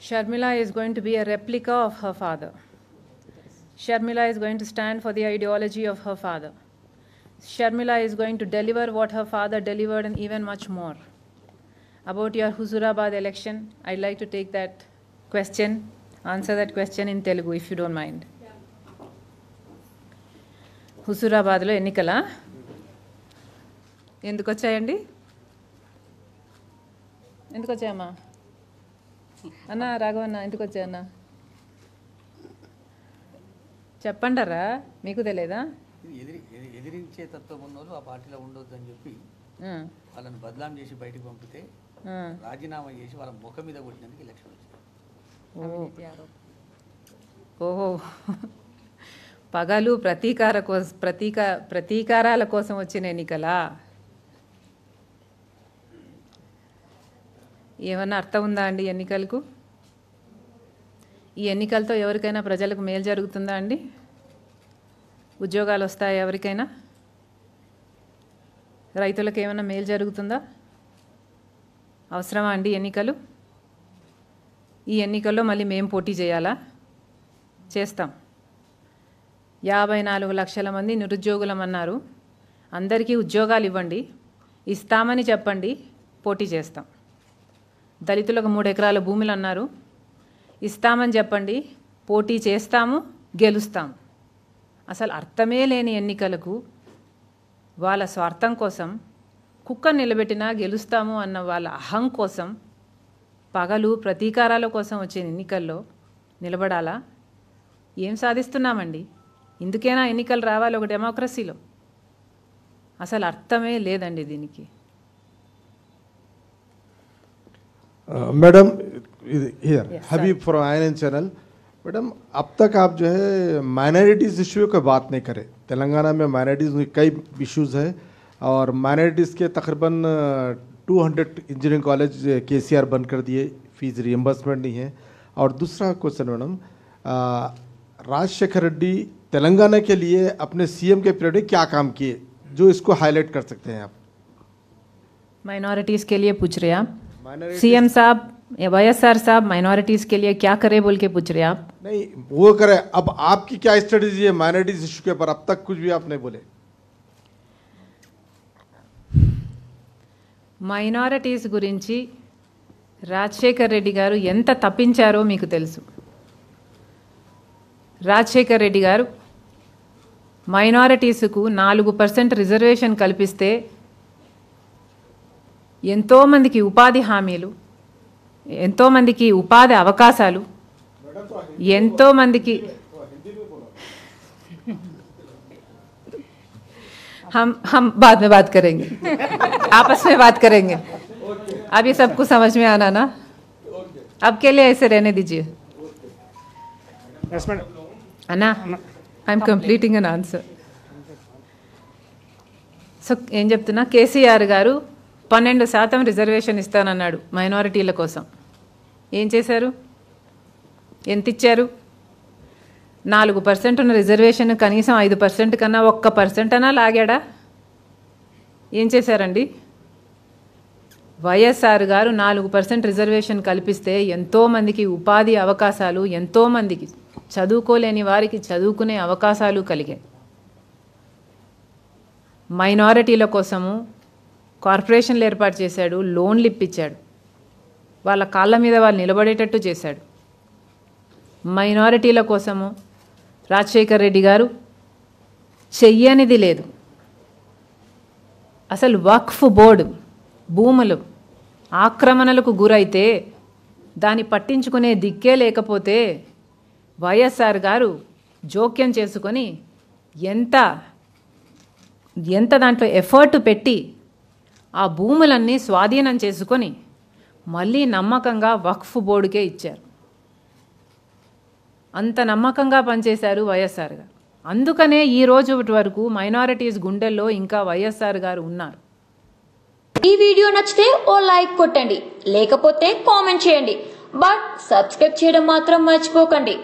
Sharmila is going to be a replica of her father. Sharmila is going to stand for the ideology of her father. Sharmila is going to deliver what her father delivered and even much more. About your Huzurabad election, I'd like to take that question, answer that question in Telugu if you don't mind. హుసూరాబాద్లో ఎన్నికల ఎందుకు వచ్చాయండి ఎందుకు ama? అన్న రాఘవన్న ఎందుకు వచ్చా అన్న చెప్పండరా మీకు తెలియదా ఎదిరించే తత్వం ఉన్నోళ్ళు ఆ పార్టీలో ఉండొద్దు అని చెప్పి వాళ్ళని బదలాం చేసి బయటకు పంపితే రాజీనామా చేసి వాళ్ళ ముఖం మీద కొట్టినందుకు ఎలక్షన్ ఓహో పగలు ప్రతీకార కోసం ప్రతీక ప్రతీకారాల కోసం వచ్చిన ఎన్నికలా ఏమన్నా అర్థం ఉందా అండి ఎన్నికలకు ఈ ఎన్నికలతో ఎవరికైనా ప్రజలకు మేలు జరుగుతుందా అండి ఉద్యోగాలు వస్తాయి ఎవరికైనా రైతులకు ఏమైనా మేలు జరుగుతుందా అవసరమా అండి ఎన్నికలు ఈ ఎన్నికల్లో మళ్ళీ మేము పోటీ చేయాలా చేస్తాం యాభై నాలుగు లక్షల మంది నిరుద్యోగులమన్నారు అందరికీ ఉద్యోగాలు ఇవ్వండి ఇస్తామని చెప్పండి పోటీ చేస్తాం దళితులకు మూడు ఎకరాల భూములు అన్నారు ఇస్తామని చెప్పండి పోటీ చేస్తాము గెలుస్తాం అసలు అర్థమే లేని ఎన్నికలకు వాళ్ళ స్వార్థం కోసం కుక్క నిలబెట్టినా గెలుస్తాము అన్న వాళ్ళ అహం కోసం పగలు ప్రతీకారాల కోసం వచ్చే ఎన్నికల్లో నిలబడాలా ఏం సాధిస్తున్నామండి ఇందుకేనా ఎన్నికలు రావాలి ఒక డెమోక్రసీలో అసలు అర్థమే లేదండి దీనికి मैडम हियर हबीब फ्रॉम आयन एन चैनल मैडम अब तक आप जो है माइनॉरिटीज़ इशू का बात नहीं करें तेलंगाना में माइनॉरिटीज़ में कई इश्यूज़ है और माइनॉरिटीज़ के तकरीबन 200 इंजीनियरिंग कॉलेज के सी आर बंद कर दिए फीस रिएम्बर्समेंट नहीं है और दूसरा क्वेश्चन मैडम राजशेखर रेड्डी तेलंगाना के लिए अपने एम के पीरियड में क्या काम किए जो इसको हाईलाइट कर सकते हैं आप माइनॉरिटीज़ के लिए पूछ रहे हैं आप सीएम साहब वाई एस आर साहब माइनॉरिटीज के लिए क्या करें बोल के पूछ रहे आप नहीं वो करें अब आपकी क्या स्ट्रेटेजी है माइनॉरिटीज इशू के ऊपर अब तक कुछ भी आप नहीं बोले మైనారిటీస్ గురించి రాజశేఖర్ రెడ్డి గారు ఎంత తప్పించారో మీకు తెలుసు రాజశేఖర్ రెడ్డి గారు మైనారిటీస్కు నాలుగు పర్సెంట్ రిజర్వేషన్ కల్పిస్తే ఎంతోమందికి ఉపాధి హామీలు ఎంతోమందికి ఉపాధి అవకాశాలు ఎంతోమందికి हम हम बाद में बात करेंगे आपस में बात करेंगे अब ये सबको समझ में आना ना अब के लिए ऐसे रहने दीजिए అన్నా I am completing an answer so ఏం చెప్తున్నా కేసీఆర్ గారు పన్నెండు శాతం రిజర్వేషన్ ఇస్తానన్నాడు మైనారిటీల కోసం ఏం చేశారు ఎంత ఇచ్చారు నాలుగు పర్సెంట్ ఉన్న రిజర్వేషన్ కనీసం ఐదు పర్సెంట్ కన్నా ఒక్క పర్సెంట్ అన్నా లాగాడా ఏం చేశారండి వైఎస్ఆర్ గారు నాలుగు పర్సెంట్ రిజర్వేషన్ కల్పిస్తే ఎంతోమందికి ఉపాధి అవకాశాలు ఎంతోమందికి చదువుకోలేని వారికి చదువుకునే అవకాశాలు కలిగాయి మైనారిటీల కోసము కార్పొరేషన్లు ఏర్పాటు చేశాడు లోన్లు ఇప్పించాడు వాళ్ళ కాళ్ళ మీద వాళ్ళు నిలబడేటట్టు చేశాడు మైనారిటీల కోసము రాజశేఖర్ రెడ్డి గారు చెయ్యనిది లేదు అసలు వక్ఫ్ బోర్డు భూములు ఆక్రమణలకు గురైతే దాన్ని పట్టించుకునే దిక్కే లేకపోతే వైఎస్ఆర్ గారు జోక్యం చేసుకొని ఎంత ఎంత దాంట్లో ఎఫర్టు పెట్టి ఆ భూములన్నీ స్వాధీనం చేసుకొని మళ్ళీ నమ్మకంగా వక్ఫ్ బోర్డుకే ఇచ్చారు అంత నమ్మకంగా పనిచేశారు వైఎస్ఆర్ గారు అందుకనే ఈ రోజు వరకు మైనారిటీస్ గుండెల్లో ఇంకా వైఎస్ఆర్ గారు ఉన్నారు ఈ వీడియో నచ్చితే ఓ లైక్ కొట్టండి లేకపోతే కామెంట్ చేయండి బట్ సబ్స్క్రైబ్ చేయడం మాత్రం మర్చిపోకండి